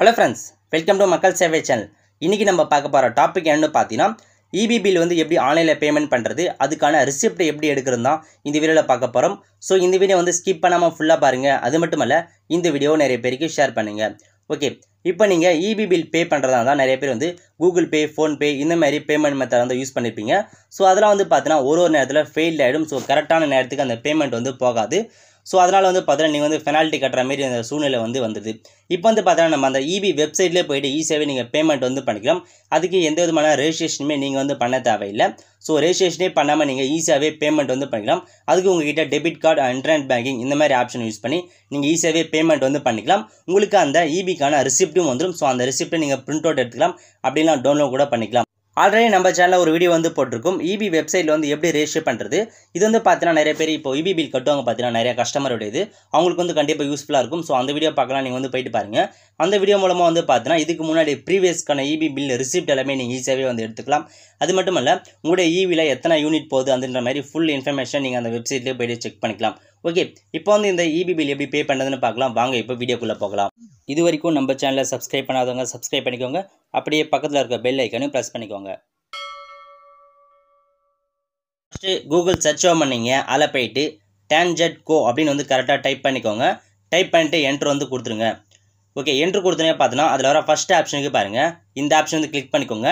hello friends welcome to மக்கள் சேவை channel இன்றைக்கி நம்ம பார்க்க போகிற டாபிக் என்னென்னு பார்த்தீங்கன்னா இபி e பில் வந்து எப்படி ஆன்லைனில் பேமெண்ட் பண்ணுறது அதுக்கான ரிசிப்ட் எப்படி எடுக்கிறது தான் இந்த வீடியோவில் பார்க்க போகிறோம் ஸோ இந்த வீடியோ வந்து ஸ்கிப் பண்ணாமல் ஃபுல்லாக பாருங்கள் அது மட்டும் இல்லை இந்த வீடியோ நிறைய பேருக்கு ஷேர் பண்ணுங்கள் ஓகே இப்போ நீங்கள் இபி e பில் பே பண்ணுறதா தான் நிறைய பேர் வந்து கூகுள் பே ஃபோன்பே இந்த மாதிரி பேமெண்ட் மெத்தட் வந்து யூஸ் பண்ணியிருப்பீங்க ஸோ அதெல்லாம் வந்து பார்த்தீங்கன்னா ஒரு ஒரு நேரத்தில் ஃபெயில் ஆகிடும் ஸோ கரெக்டான நேரத்துக்கு அந்த பேமெண்ட் வந்து போகாது ஸோ அதனால் வந்து பார்த்தீங்கன்னா நீங்கள் வந்து பெனால்ட்டி கட்டுற மாதிரி அந்த சூழ்நிலை வந்து வந்தது இப்போ வந்து பார்த்தீங்கன்னா நம்ம அந்த இபி e வெப்சைட்லேயே போயிட்டு ஈஸியாகவே நீங்கள் பேமெண்ட் வந்து பண்ணிக்கலாம் அதுக்கு எந்த விதமான ரெஜிஸ்ட்ரேஷனுமே நீங்கள் வந்து பண்ண தேவையில்லை ஸோ ரெஜிஸ்ட்ரேஷனே பண்ணாமல் நீங்கள் ஈஸியாகவே பேமெண்ட் வந்து பண்ணிக்கலாம் அதுக்கு உங்ககிட்ட டெபிட் கார்டு இன்டர்நெட் பேங்கிங் இந்த மாதிரி ஆப்ஷன் யூஸ் பண்ணி நீங்கள் ஈஸியாகவே பேமெண்ட் வந்து பண்ணிக்கலாம் உங்களுக்கு அந்த இபிக்கான e ரிசிப்ட்டும் வந்துடும் ஸோ அந்த ரிசிப்ட்டை நீங்கள் பிரிண்ட் அவுட் எடுத்துக்கலாம் அப்படின்னா டவுன்லோட் கூட பண்ணிக்கலாம் ஆல்ரெடி நம்ம சேனலில் ஒரு வீடியோ வந்து போட்டிருக்கும் இபி e வெப்சைட்டில் வந்து எப்படி ரெஜிஸ்டர் பண்ணுறது இது வந்து பார்த்தீங்கன்னா நிறைய பேர் இப்போ இபி e பில் கட்டுவாங்க பார்த்தீங்கன்னா நிறைய கஸ்டமருடையது அவங்களுக்கு வந்து கண்டிப்பாக யூஸ்ஃபுல்லாக இருக்கும் ஸோ அந்த வீடியோ பார்க்கலாம் நீங்கள் வந்து போயிட்டு பாருங்கள் அந்த வீடியோ மூலமாக வந்து பார்த்தீங்கன்னா இதுக்கு முன்னாடி ப்ரீவியஸ்க்கான இபி பில் ரிசிப்ட் எல்லாமே நீங்கள் ஈஸியாகவே வந்து எடுத்துக்கலாம் அது மட்டும் இல்லை உங்களுடைய இவியில் e எத்தனை யூனிட் போகுது அப்படின்ற மாதிரி ஃபுல் இன்ஃபர்மேஷன் நீங்கள் அந்த வெப்சைட்லேயே போய்ட்டு செக் பண்ணிக்கலாம் ஓகே இப்போ வந்து இந்த இபி e பில் எப்படி பே பண்ணுறதுன்னு பார்க்கலாம் வாங்க இப்போ வீடியோக்குள்ளே போகலாம் இது வரைக்கும் நம்ம சேனலை சப்ஸ்கிரைப் பண்ணாதவங்க சப்ஸ்கிரைப் பண்ணிக்கோங்க அப்படியே பக்கத்தில் இருக்க பெல் ஐக்கனையும் ப்ரெஸ் பண்ணிக்கோங்க ஃபஸ்ட்டு கூகுள் சர்ச் ஓம் பண்ணிங்க அதில் போயிட்டு டேன்ஜெட் கோ அப்படின்னு வந்து கரெக்டாக டைப் பண்ணிக்கோங்க டைப் பண்ணிட்டு என்ட்ரு வந்து கொடுத்துருங்க ஓகே என்ட்ரு கொடுத்தோன்னே பார்த்தோன்னா அதில் வர ஃபஸ்ட் ஆப்ஷனுக்கு பாருங்கள் இந்த ஆப்ஷன் வந்து கிளிக் பண்ணிக்கோங்க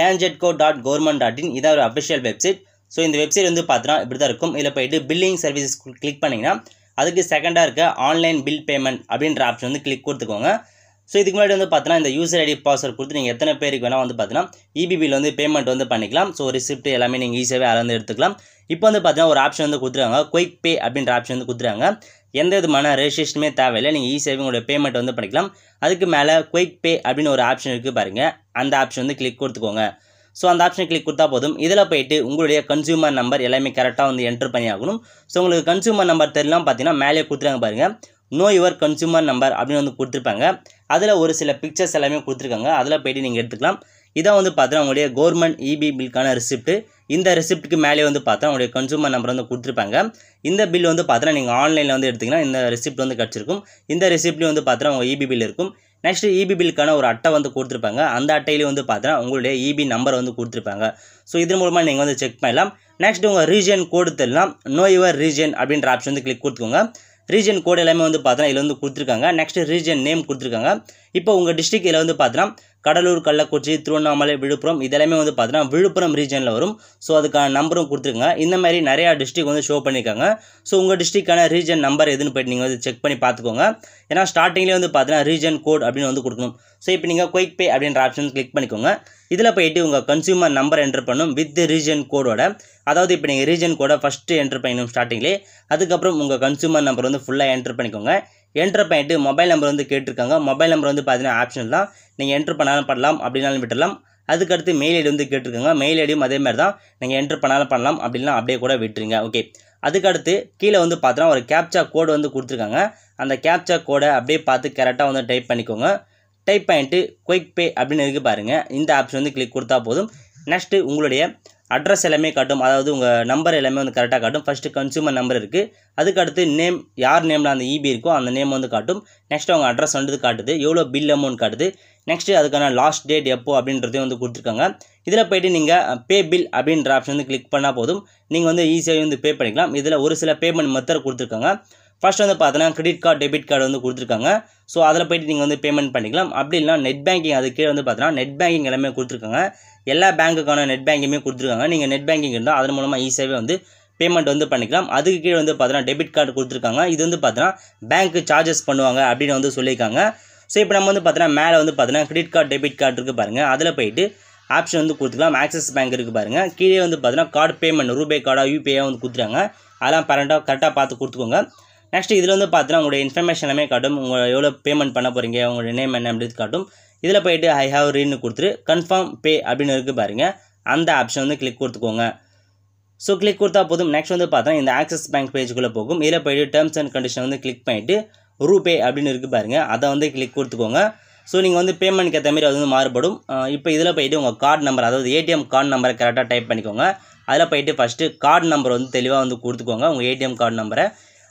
TANGEDCO dot government dot in இதாக ஒரு அஃபிஷியல் வெப்சைட் ஸோ இந்த வெப்சைட் வந்து பார்த்தினா இப்படி தான் இருக்கும் இதில் போயிட்டு பில்லிங் சர்வீசஸ் கிளிக் பண்ணிங்கன்னா அதுக்கு செகண்டாக இருக்க ஆன்லைன் பில் பேமெண்ட் அப்படின்ற ஆப்ஷன் வந்து கிளிக் கொடுத்துக்கோங்க ஸோ இதுக்கு முன்னாடி வந்து பார்த்தீங்கன்னா இந்த யூசர் ஐடி பாஸ்வேர்ட் கொடுத்து நீங்கள் எத்தனை பேருக்கு வேணால் வந்து பார்த்தீங்கன்னா இபிபியில் e வந்து பேமெண்ட் வந்து பண்ணிக்கலாம் ஸோ ரிசிப்ட் எல்லாமே நீங்கள் ஈஸியாகவே அதில் வந்து எடுத்துக்கலாம் இப்போ வந்து பார்த்தீங்கன்னா ஒரு ஆப்ஷன் வந்து கொடுத்துருவாங்க குயிக் பே அப்படின்ற ஆப்ஷன் வந்து கொடுத்துருவாங்க எந்த விதமான ரெஜிஸ்ட்ரேஷனுமே தேவையில்லை நீங்கள் ஈஸியாகவே உங்களுடைய பேமெண்ட் வந்து பண்ணிக்கலாம் அதுக்கு மேலே குயிக் பே அப்படின்னு ஒரு ஆப்ஷன் இருக்குது பாருங்கள் அந்த ஆப்ஷன் வந்து கிளிக் கொடுத்துக்கோங்க ஸோ அந்த ஆப்ஷன் கிளிக் கொடுத்தா போதும் இதில் போயிட்டு உங்களுடைய கன்சியூமர் நம்பர் எல்லாமே கரெக்டாக வந்து என்ட்ரு பண்ணி ஆகணும் ஸோ உங்களுக்கு கன்சியூமர் நம்பர் தெரியலாம் பார்த்தீங்கன்னா மேலே கொடுத்துருங்க பாருங்கள் நோ யுவர் கன்சியூமர் நம்பர் அப்படின்னு வந்து கொடுத்துருப்பாங்க அதில் ஒரு சில பிக்சர்ஸ் எல்லாமே கொடுத்துருக்காங்க அதில் போயிட்டு நீங்கள் எடுத்துக்கலாம் இதான் வந்து பார்த்தா உங்களுடைய கவர்மெண்ட் இபி பில்க்கான ரிசிப்ட்டு இந்த ரிசிப்ட்டுக்கு மேலே வந்து பார்த்தா உங்களுடைய கன்சூமர் நம்பர் வந்து கொடுத்துருப்பாங்க இந்த பில் வந்து பார்த்தீங்கன்னா நீங்கள் ஆன்லைனில் வந்து எடுத்திங்கன்னா இந்த ரிசிப்ட் வந்து கிடச்சிருக்கும் இந்த ரிசிப்ட்லேயும் வந்து பார்த்தா உங்கள் இபி e பில் இருக்கும் நெக்ஸ்ட் இபி e பில்லுக்கான ஒரு அட்டை வந்து கொடுத்துருப்பாங்க அந்த அட்டையிலேயே வந்து பார்த்தீங்கன்னா உங்களுடைய இபி e நம்பர் வந்து கொடுத்துருப்பாங்க ஸோ இதன் மூலமாக நீங்கள் வந்து செக் பண்ணலாம் நெக்ஸ்ட் உங்கள் ரீஜன் கோடு தெரியலாம் நோ யுவர் ரீஜன் அப்படின்ற ஆப்ஷன் வந்து கிளிக் கொடுத்துக்கோங்க ரீஜன் கோடு எல்லாமே வந்து பார்த்தோன்னா இதில் வந்து கொடுத்துருக்காங்க நெக்ஸ்ட் ரீஜன் நேம் கொடுத்துருக்காங்க இப்போ உங்கள் டிஸ்ட்ரிக்ட் இதில் வந்து பார்த்தோன்னா கடலூர் கள்ளக்குறிச்சி திருவண்ணாமலை விழுப்புரம் இதெல்லாமே வந்து பார்த்தீங்கன்னா விழுப்புரம் ரீஜனில் வரும் ஸோ அதுக்கான நம்பரும் கொடுத்துருங்க இந்த மாதிரி நிறையா டிஸ்ட்ரிக் வந்து ஷோ பண்ணியிருக்காங்க ஸோ உங்கள் டிஸ்ட்ரிக்கான ரீஜன் நம்பர் எதுன்னு போய்ட்டு நீங்கள் வந்து செக் பண்ணி பார்த்துக்கோங்க ஏன்னா ஸ்டார்டிங்லேயே வந்து பார்த்தீங்கன்னா ரீஜன் கோட் அப்படின்னு வந்து கொடுக்கணும் ஸோ இப்போ நீங்கள் குயிக் பே அப்படின்ற ஆப்ஷன் கிளிக் பண்ணிக்கோங்க இதில் போயிட்டு உங்கள் கன்சியூமர் நம்பர் என்டர் பண்ணும் வித் ரீஜன் கோடோட அதாவது இப்போ நீங்கள் ரீஜன் கோடை ஃபஸ்ட்டு என்டர் பண்ணணும் ஸ்டார்டிங்லேயே அதுக்கப்புறம் உங்கள் கன்சியூமர் நம்பர் வந்து ஃபுல்லாக என்டர் பண்ணிக்கோங்க என்ட்ரு பண்ணிட்டு மொபைல் நம்பர் வந்து கேட்டிருக்காங்க மொபைல் நம்பர் வந்து பார்த்தீங்கன்னா ஆப்ஷன் தான் நீங்கள் என்ட்ரு பண்ணாலும் பண்ணலாம் அப்படின்னாலும் விட்டுடலாம் அதுக்கடுத்து மெயில் ஐடி வந்து கேட்டிருக்காங்க மெயில் ஐடியும் அதே மாதிரி தான் நீங்கள் என்ட்ரு பண்ணாலும் பண்ணலாம் அப்படின்லாம் அப்படியே கூட விட்டுருங்க ஓகே அதுக்கடுத்து கீழே வந்து பார்த்தோன்னா ஒரு கேப்ச்சா கோடு வந்து கொடுத்துருக்காங்க அந்த கேப்ச்சா கோடை அப்படியே பார்த்து கரெக்டாக வந்து டைப் பண்ணிக்கோங்க டைப் பண்ணிவிட்டு குயிக் பே அப்படின்னு இருக்குது பாருங்கள் இந்த ஆப்ஷன் வந்து கிளிக் கொடுத்தா போதும் நெக்ஸ்ட்டு உங்களுடைய அட்ரஸ் எல்லாமே காட்டும் அதாவது உங்கள் நம்பர் எல்லாமே வந்து கரெக்டாக காட்டும் ஃபஸ்ட்டு கன்சூமர் நம்பர் இருக்குது அதுக்கு அடுத்து நேம் யார் நேமில் அந்த இபி e இருக்கோ அந்த நேம் வந்து காட்டும் நெக்ஸ்ட் அவங்க அட்ரஸ் வந்து காட்டுது எவ்வளோ பில் அமௌண்ட் காட்டுது நெக்ஸ்ட்டு அதுக்கான லாஸ்ட் டேட் எப்போ அப்படின்றதையும் வந்து கொடுத்துருக்காங்க இதில் போய்ட்டு நீங்கள் பே பில் அப்படின்ற ஆப்ஷன் வந்து கிளிக் பண்ணால் போதும் நீங்கள் வந்து ஈஸியாக வந்து பே பண்ணிக்கலாம் இதில் ஒரு சில பேமெண்ட் மெத்தட் கொடுத்துருக்காங்க ஃபஸ்ட் வந்து பார்த்தீங்கன்னா கிரெடிட் கார்டு டெபிட் கார்டு வந்து கொடுத்துருக்காங்க ஸோ அதில் போய்ட்டு நீங்கள் வந்து பேமெண்ட் பண்ணிக்கலாம் அப்படி இல்லைனா நெட் பேங்கிங் அது கீழே வந்து பார்த்தீங்கன்னா நெட் பேங்கிங் எல்லாமே கொடுத்துருக்காங்க எல்லா பேங்க்குக்கான நெட் பேங்கிங்குமே கொடுத்துருக்காங்க நீங்கள் நெட் பேங்கிங் இருந்தால் அதன் மூலமாக ஈஸியாகவே வந்து பேமெண்ட் வந்து பண்ணிக்கலாம் அதுக்கு கீழே வந்து பார்த்தீங்கன்னா டெபிட் கார்டு கொடுத்துருக்காங்க இது வந்து பார்த்தீங்கன்னா பேங்க்கு சார்ஜஸ் பண்ணுவாங்க அப்படின்னு வந்து சொல்லியிருக்காங்க ஸோ இப்போ நம்ம வந்து பார்த்தீங்கன்னா மேலே வந்து பார்த்தீங்கன்னா கிரெடிட் கார்டு டெபிட் கார்டு இருக்குது பாருங்கள் அதில் போயிட்டு ஆப்ஷன் வந்து கொடுத்துக்கலாம் ஆக்சிஸ் பேங்க் இருக்குது பாருங்கள் கீழே வந்து பார்த்தீங்கன்னா கார்டு பேமெண்ட் ரூபே கார்டாக யூபிஐயாக வந்து கொடுத்துருக்காங்க அதெல்லாம் பரண்டாக கரெக்டாக பார்த்து கொடுத்துக்கோங்க நெக்ஸ்ட் இதில் வந்து பார்த்தீங்கன்னா உங்களுடைய இன்ஃபர்மேஷன் எல்லாமே காட்டும் உங்கள் எவ்வளோ பேமெண்ட் பண்ண போகிறீங்க உங்களுடைய நேம் என்ன அப்படி காட்டும் இதில் போயிட்டு ஐ ஹாவ் ரீன்னு கொடுத்துட்டு கன்ஃபார்ம் பே அப்படின்னு இருக்குது பாருங்கள் அந்த ஆப்ஷன் வந்து கிளிக் கொடுத்துக்கோங்க ஸோ கிளிக் கொடுத்தா போதும் நெக்ஸ்ட் வந்து பார்த்தா இந்த ஆக்சிஸ் பேங்க் பேஜுக்குள்ளே போகும் இதில் போய்ட்டு டேர்ம்ஸ் அண்ட் கண்டிஷன் வந்து கிளிக் பண்ணிவிட்டு ரூபே அப்படின்னு இருக்குது பாருங்கள் அதை வந்து கிளிக் கொடுத்துக்கோங்க ஸோ நீங்கள் வந்து பேமெண்ட் ஏற்ற மாதிரி அது வந்து மாறுபடும் இப்போ இதில் போய்ட்டு உங்கள் கார்டு நம்பர் அதாவது ஏடிஎம் கார்டு நம்பரை கரெக்டாக டைப் பண்ணிக்கோங்க அதில் போய்ட்டு ஃபஸ்ட்டு கார்டு நம்பர் வந்து தெளிவாக வந்து கொடுத்துக்கோங்க உங்கள் ஏடிஎம் கார்டு நம்பரை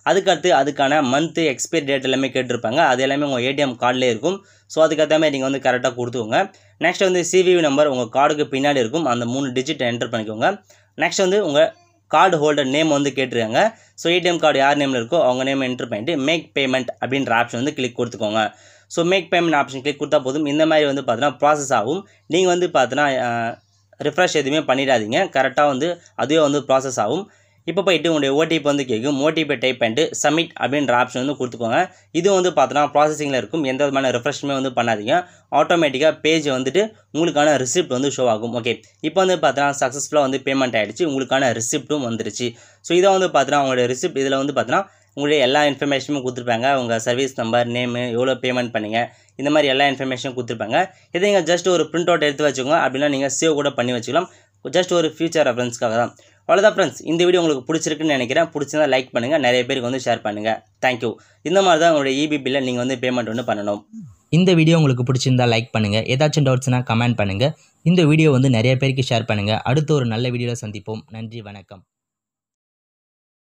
அதுக்கடுத்து அதுக்கான மந்த்து எக்ஸ்பைரி டேட் எல்லாமே கேட்டிருப்பாங்க அது எல்லாமே உங்கள் ஏடிஎம் கார்டில் இருக்கும் ஸோ அதுக்கேற்ற மாதிரி நீங்கள் வந்து கரெக்டாக கொடுத்துக்கோங்க நெக்ஸ்ட் வந்து சிவிவி நம்பர் உங்கள் கார்டுக்கு பின்னாடி இருக்கும் அந்த மூணு டிஜிட்டை என்டர் பண்ணிக்கோங்க நெக்ஸ்ட் வந்து உங்கள் கார்டு ஹோல்டர் நேம் வந்து கேட்டிருக்காங்க ஸோ ஏடிஎம் கார்டு யார் நேமில் இருக்கோ அவங்க நேம் என்ட்ரு பண்ணிட்டு மேக் பேமெண்ட் அப்படின்ற ஆப்ஷன் வந்து கிளிக் கொடுத்துக்கோங்க so make payment option click கொடுத்தா போதும் இந்த மாதிரி வந்து பார்த்தீங்கன்னா ப்ராசஸ் ஆகும் நீங்கள் வந்து பார்த்தீங்கன்னா ரிஃப்ரெஷ் எதுவுமே பண்ணிடாதீங்க கரெக்டாக வந்து அதுவே வந்து ப்ராசஸ் ஆகும் இப்போ போயிட்டு உங்களுடைய ஓடிபி வந்து கேட்கும் ஓடிபி டைப் பண்ணிட்டு சப்மிட் அப்படின்ற ஆப்ஷன் வந்து கொடுத்துக்கோங்க இது வந்து பார்த்தோன்னா ப்ராசஸிங்கில் இருக்கும் எந்த விதமான ரெஃப்ரெஷ்மே வந்து பண்ணாதீங்க ஆட்டோமேட்டிக்காக பேஜ் வந்துட்டு உங்களுக்கான ரிசிப்ட் வந்து ஷோ ஆகும் ஓகே இப்போ வந்து பார்த்தோன்னா சக்ஸஸ்ஃபுல்லாக வந்து பேமெண்ட் ஆகிடுச்சு உங்களுக்கான ரிசிப்ட்டும் வந்துருச்சு ஸோ இதை வந்து பார்த்தோன்னா உங்களுடைய ரிசிப்ட் இதில் வந்து பார்த்தோன்னா உங்களுடைய எல்லா இன்ஃபர்மேஷனும் கொடுத்துருப்பாங்க உங்கள் சர்வீஸ் நம்பர் நேமு எவ்வளோ பேமெண்ட் பண்ணுங்க இந்த மாதிரி எல்லா இன்ஃபர்மேஷனும் கொடுத்துருப்பாங்க இதை நீங்கள் ஜஸ்ட் ஒரு பிரிண்ட் அவுட் எடுத்து வச்சுக்கோங்க அப்படின்னா நீங்கள் சேவ் கூட பண்ணி வச்சுக்கலாம் ஜஸ்ட் ஒரு ஃபியூச்சர் ரெஃபரன்ஸ்க்காக தான் அவ்வளோதான் ஃப்ரெண்ட்ஸ் இந்த வீடியோ உங்களுக்கு பிடிச்சிருக்குன்னு நினைக்கிறேன் பிடிச்சிருந்தா லைக் பண்ணுங்கள் நிறைய பேருக்கு வந்து ஷேர் பண்ணுங்கள் தேங்க்யூ இந்த மாதிரி தான் உங்களுடைய இபி e பில்லை நீங்கள் வந்து பேமெண்ட் ஒன்று பண்ணணும் இந்த வீடியோ உங்களுக்கு பிடிச்சிருந்தா லைக் பண்ணுங்கள் ஏதாச்சும் டவுட்ஸ்னால் கமெண்ட் பண்ணுங்கள் இந்த வீடியோ வந்து நிறைய பேருக்கு ஷேர் பண்ணுங்கள் அடுத்த ஒரு நல்ல வீடியோவில் சந்திப்போம் நன்றி வணக்கம்